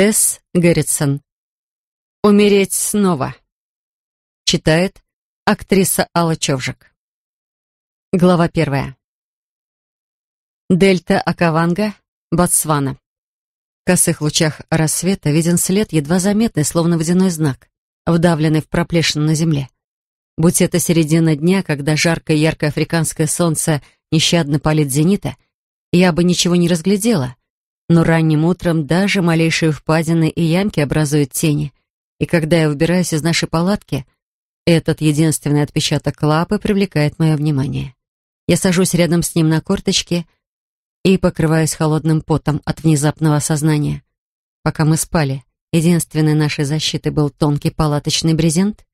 Тесс Гэрритсон. «Умереть снова». Читает актриса Алла Човжик. Глава первая. Дельта Акаванга, Ботсвана. В косых лучах рассвета виден след, едва заметный, словно водяной знак, вдавленный в проплешину на земле. Будь это середина дня, когда жаркое яркое африканское солнце нещадно палит зенита, я бы ничего не разглядела, но ранним утром даже малейшие впадины и ямки образуют тени. И когда я выбираюсь из нашей палатки, этот единственный отпечаток лапы привлекает мое внимание. Я сажусь рядом с ним на корточке и покрываюсь холодным потом от внезапного осознания. Пока мы спали, единственной нашей защитой был тонкий палаточный брезент.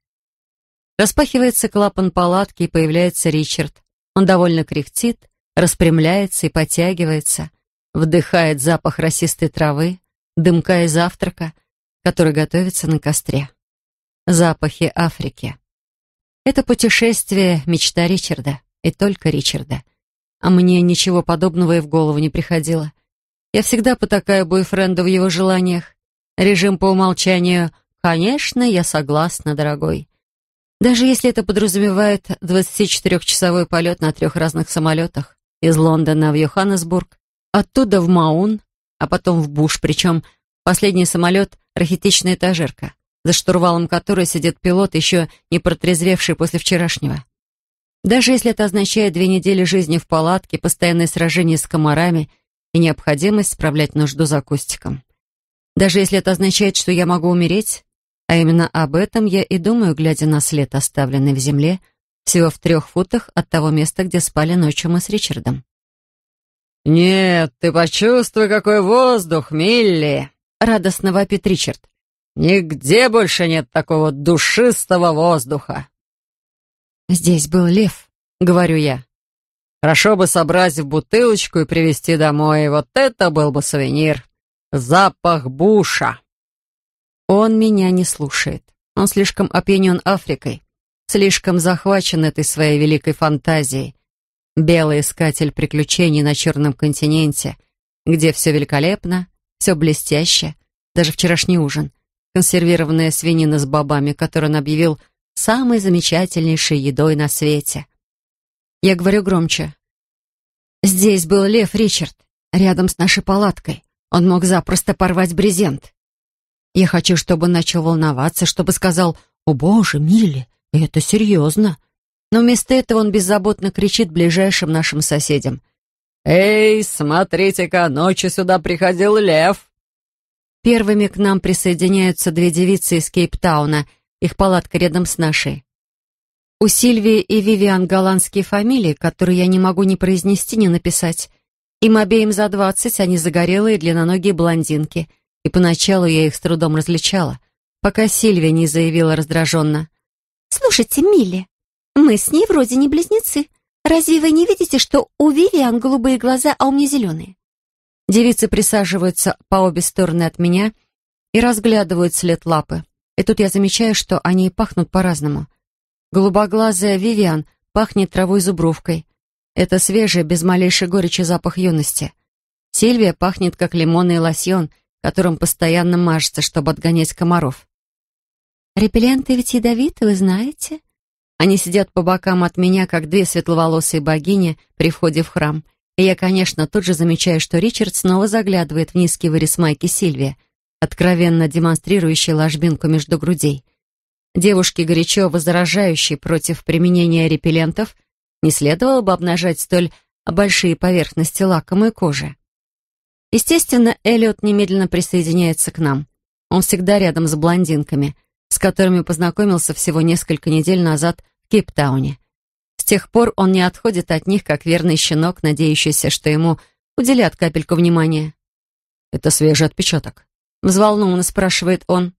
Распахивается клапан палатки, и появляется Ричард. Он довольно кряхтит, распрямляется и потягивается — вдыхает запах росистой травы, дымка и завтрака, который готовится на костре. Запахи Африки. Это путешествие — мечта Ричарда, и только Ричарда. А мне ничего подобного и в голову не приходило. Я всегда потакаю бойфренду в его желаниях. Режим по умолчанию «Конечно, я согласна, дорогой». Даже если это подразумевает 24-часовой полет на трех разных самолетах из Лондона в Йоханнесбург, Оттуда в Маун, а потом в Буш, причем последний самолет — рахетичная этажерка, за штурвалом которой сидит пилот, еще не протрезвевший после вчерашнего. Даже если это означает две недели жизни в палатке, постоянное сражение с комарами и необходимость справлять нужду за кустиком. Даже если это означает, что я могу умереть, а именно об этом я и думаю, глядя на след, оставленный в земле, всего в трех футах от того места, где спали ночью мы с Ричардом. «Нет, ты почувствуй, какой воздух, Милли!» — радостно вопит Ричард. «Нигде больше нет такого душистого воздуха!» «Здесь был лев», — говорю я. «Хорошо бы собрать в бутылочку и привезти домой. Вот это был бы сувенир. Запах буша!» Он меня не слушает. Он слишком опьянен Африкой, слишком захвачен этой своей великой фантазией, Белый искатель приключений на Черном континенте, где все великолепно, все блестяще, даже вчерашний ужин. Консервированная свинина с бобами, которую он объявил самой замечательнейшей едой на свете. Я говорю громче. «Здесь был лев Ричард, рядом с нашей палаткой. Он мог запросто порвать брезент». Я хочу, чтобы он начал волноваться, чтобы сказал «О, боже, Милли, это серьезно!» но вместо этого он беззаботно кричит ближайшим нашим соседям. «Эй, смотрите-ка, ночью сюда приходил лев!» Первыми к нам присоединяются две девицы из Кейптауна, их палатка рядом с нашей. У Сильвии и Вивиан голландские фамилии, которые я не могу ни произнести, ни написать. Им обеим за двадцать, они загорелые, длинноногие блондинки. И поначалу я их с трудом различала, пока Сильвия не заявила раздраженно. «Слушайте, Милли, мы с ней вроде не близнецы. Разве вы не видите, что у Вивиан голубые глаза, а у меня зеленые?» Девицы присаживаются по обе стороны от меня и разглядывают след лапы. И тут я замечаю, что они пахнут по-разному. Голубоглазая Вивиан пахнет травой зубровкой. Это свежий, без малейшей горечи запах юности. Сильвия пахнет, как лимонный лосьон, которым постоянно мажется, чтобы отгонять комаров. «Репелленты ведь ядовиты, вы знаете?» Они сидят по бокам от меня, как две светловолосые богини при входе в храм. И я, конечно, тут же замечаю, что Ричард снова заглядывает в низкий вырез майки Сильвия, откровенно демонстрирующий ложбинку между грудей. Девушки горячо возражающие против применения репеллентов, не следовало бы обнажать столь большие поверхности лакомой кожи. Естественно, Эллиот немедленно присоединяется к нам. Он всегда рядом с блондинками, с которыми познакомился всего несколько недель назад в Кейптауне. С тех пор он не отходит от них, как верный щенок, надеющийся, что ему уделят капельку внимания. «Это свежий отпечаток», — взволнованно спрашивает он.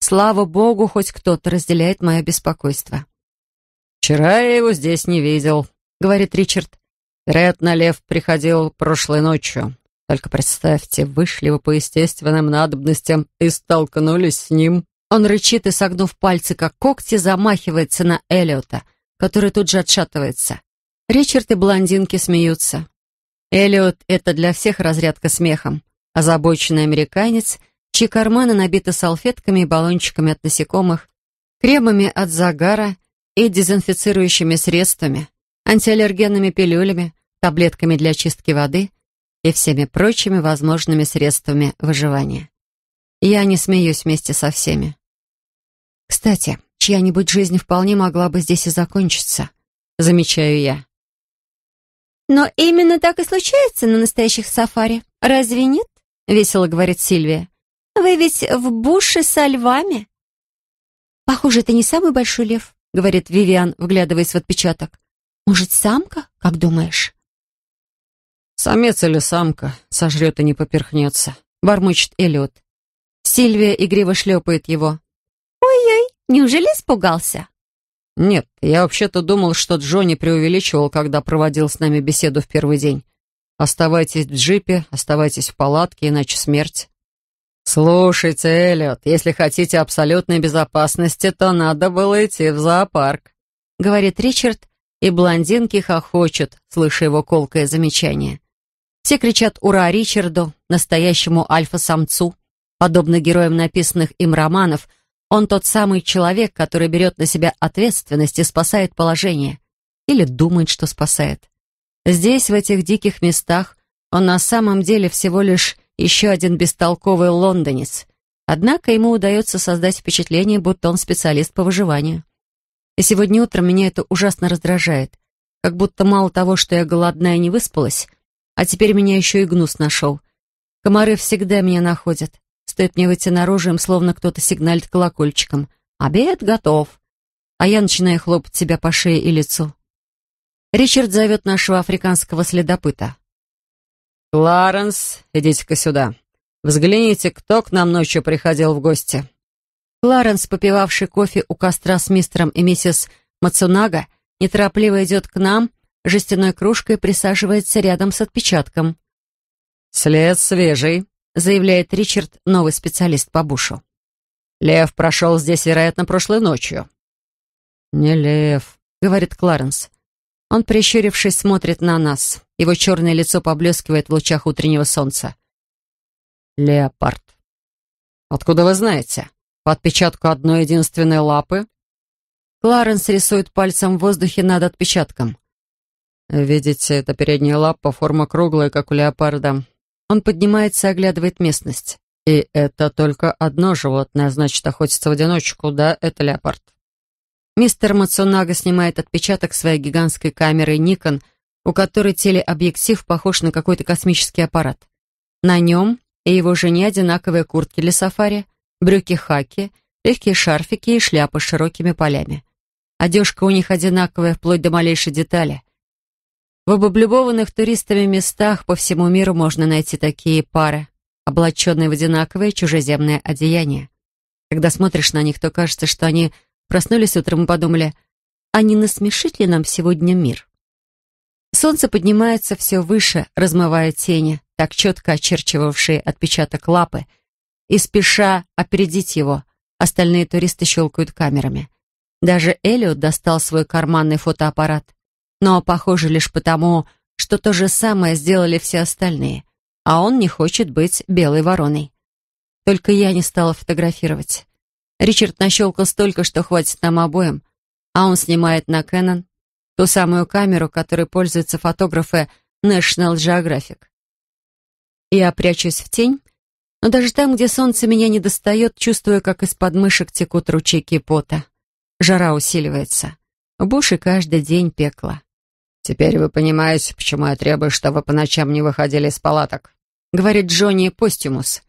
«Слава богу, хоть кто-то разделяет мое беспокойство». «Вчера я его здесь не видел», — говорит Ричард. «Вероятно, Лев приходил прошлой ночью. Только представьте, вышли вы по естественным надобностям и столкнулись с ним». Он рычит и, согнув пальцы, как когти, замахивается на Эллиота, который тут же отшатывается. Ричард и блондинки смеются. Эллиот — это для всех разрядка смехом. Озабоченный американец, чьи карманы набиты салфетками и баллончиками от насекомых, кремами от загара и дезинфицирующими средствами, антиаллергенными пилюлями, таблетками для чистки воды и всеми прочими возможными средствами выживания. Я не смеюсь вместе со всеми. Кстати, чья-нибудь жизнь вполне могла бы здесь и закончиться, замечаю я. Но именно так и случается на настоящих сафари. Разве нет? Весело говорит Сильвия. Вы ведь в буше со львами. Похоже, это не самый большой лев, говорит Вивиан, вглядываясь в отпечаток. Может, самка, как думаешь? Самец или самка сожрет и не поперхнется, бормочет Эллиот. Сильвия игриво шлепает его. «Ой-ой, Неужели испугался?» «Нет, я вообще-то думал, что Джонни преувеличивал, когда проводил с нами беседу в первый день. Оставайтесь в джипе, оставайтесь в палатке, иначе смерть». «Слушайте, Эллиот, если хотите абсолютной безопасности, то надо было идти в зоопарк», — говорит Ричард, и блондинки хохочут, слыша его колкое замечание. Все кричат «Ура Ричарду!» настоящему альфа-самцу, подобно героям написанных им романов — он тот самый человек, который берет на себя ответственность и спасает положение. Или думает, что спасает. Здесь, в этих диких местах, он на самом деле всего лишь еще один бестолковый лондонец. Однако ему удается создать впечатление, будто он специалист по выживанию. И сегодня утром меня это ужасно раздражает. Как будто мало того, что я голодная и не выспалась, а теперь меня еще и гнус нашел. Комары всегда меня находят. Стоит мне выйти наружу, им словно кто-то сигналит колокольчиком. «Обед готов!» А я начинаю хлопать себя по шее и лицу. Ричард зовет нашего африканского следопыта. «Кларенс, идите-ка сюда. Взгляните, кто к нам ночью приходил в гости». Кларенс, попивавший кофе у костра с мистером и миссис Мацунага, неторопливо идет к нам, жестяной кружкой присаживается рядом с отпечатком. «След свежий», заявляет Ричард, новый специалист по бушу. «Лев прошел здесь, вероятно, прошлой ночью». «Не лев», — говорит Кларенс. Он, прищурившись, смотрит на нас. Его черное лицо поблескивает в лучах утреннего солнца. «Леопард». «Откуда вы знаете? По отпечатку одной единственной лапы?» Кларенс рисует пальцем в воздухе над отпечатком. «Видите, это передняя лапа, форма круглая, как у леопарда. Он поднимается и оглядывает местность. И это только одно животное, значит, охотится в одиночку, да, это леопард. Мистер Мацунага снимает отпечаток своей гигантской камеры Nikon, у которой телеобъектив похож на какой-то космический аппарат. На нем и его жене одинаковые куртки для сафари, брюки-хаки, легкие шарфики и шляпы с широкими полями. Одежка у них одинаковая, вплоть до малейшей детали. В обоблюбованных туристами местах по всему миру можно найти такие пары, облаченные в одинаковые чужеземные одеяния. Когда смотришь на них, то кажется, что они проснулись утром и подумали, а не насмешит ли нам сегодня мир? Солнце поднимается все выше, размывая тени, так четко очерчивавшие отпечаток лапы, и спеша опередить его, остальные туристы щелкают камерами. Даже Эллиот достал свой карманный фотоаппарат но, похоже, лишь потому, что то же самое сделали все остальные, а он не хочет быть белой вороной. Только я не стала фотографировать. Ричард нащелкал столько, что хватит нам обоим, а он снимает на Кэнон ту самую камеру, которой пользуются фотографы National Geographic. Я прячусь в тень, но даже там, где солнце меня не достает, чувствую, как из подмышек текут ручейки пота. Жара усиливается. Буши каждый день пекло. «Теперь вы понимаете, почему я требую, чтобы вы по ночам не выходили из палаток», — говорит Джонни Постимус.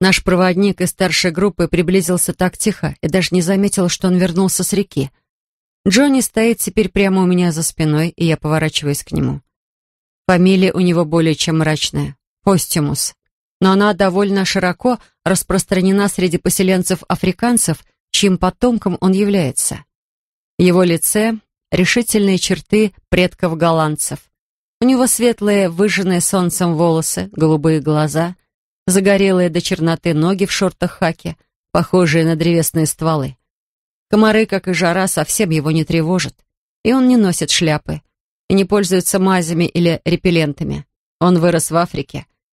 Наш проводник из старшей группы приблизился так тихо и даже не заметил, что он вернулся с реки. Джонни стоит теперь прямо у меня за спиной, и я поворачиваюсь к нему. Фамилия у него более чем мрачная — Постимус. Но она довольно широко распространена среди поселенцев-африканцев, чьим потомком он является. В его лице решительные черты предков голландцев. У него светлые, выжженные солнцем волосы, голубые глаза, загорелые до черноты ноги в шортах хаки, похожие на древесные стволы. Комары, как и жара, совсем его не тревожат, и он не носит шляпы, и не пользуется мазями или репеллентами. Он вырос в Африке,